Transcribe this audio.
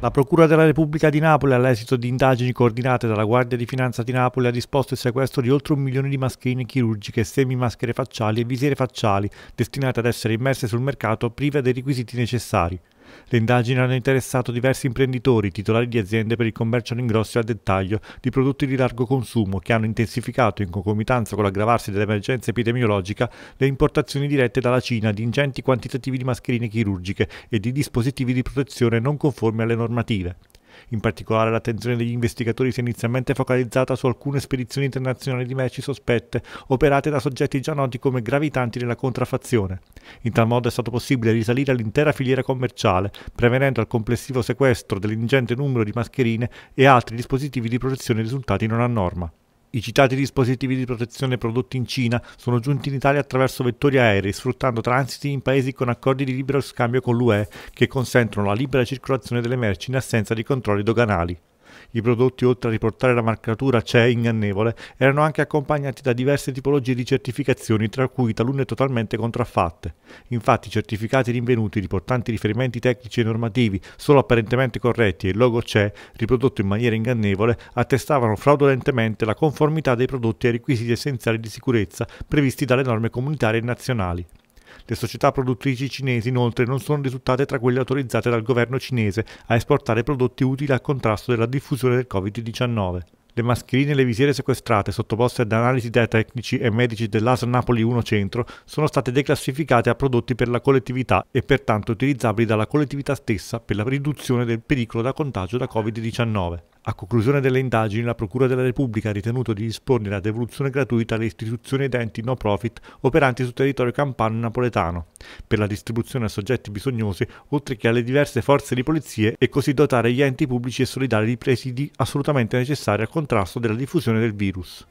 La Procura della Repubblica di Napoli, all'esito di indagini coordinate dalla Guardia di Finanza di Napoli, ha disposto il sequestro di oltre un milione di mascherine chirurgiche, semi-maschere facciali e visiere facciali, destinate ad essere immesse sul mercato prive dei requisiti necessari. Le indagini hanno interessato diversi imprenditori, titolari di aziende per il commercio all'ingrosso e al dettaglio di prodotti di largo consumo che hanno intensificato, in concomitanza con l'aggravarsi dell'emergenza epidemiologica, le importazioni dirette dalla Cina di ingenti quantitativi di mascherine chirurgiche e di dispositivi di protezione non conformi alle normative. In particolare l'attenzione degli investigatori si è inizialmente focalizzata su alcune spedizioni internazionali di merci sospette operate da soggetti già noti come gravitanti nella contraffazione. In tal modo è stato possibile risalire all'intera filiera commerciale, prevenendo al complessivo sequestro dell'ingente numero di mascherine e altri dispositivi di protezione risultati non a norma. I citati dispositivi di protezione prodotti in Cina sono giunti in Italia attraverso vettori aerei, sfruttando transiti in paesi con accordi di libero scambio con l'UE che consentono la libera circolazione delle merci in assenza di controlli doganali. I prodotti, oltre a riportare la marcatura CE ingannevole, erano anche accompagnati da diverse tipologie di certificazioni, tra cui talune totalmente contraffatte. Infatti, certificati rinvenuti riportanti riferimenti tecnici e normativi solo apparentemente corretti e il logo CE, riprodotto in maniera ingannevole, attestavano fraudolentemente la conformità dei prodotti ai requisiti essenziali di sicurezza previsti dalle norme comunitarie e nazionali. Le società produttrici cinesi inoltre non sono risultate tra quelle autorizzate dal governo cinese a esportare prodotti utili al contrasto della diffusione del Covid-19. Le mascherine e le visiere sequestrate, sottoposte ad analisi dai tecnici e medici dell'AS Napoli 1 Centro, sono state declassificate a prodotti per la collettività e pertanto utilizzabili dalla collettività stessa per la riduzione del pericolo da contagio da Covid-19. A conclusione delle indagini, la Procura della Repubblica ha ritenuto di disporne la devoluzione gratuita alle istituzioni ed enti no profit operanti sul territorio campano napoletano, per la distribuzione a soggetti bisognosi, oltre che alle diverse forze di polizia e così dotare gli enti pubblici e solidari di presidi assolutamente necessari al contrasto della diffusione del virus.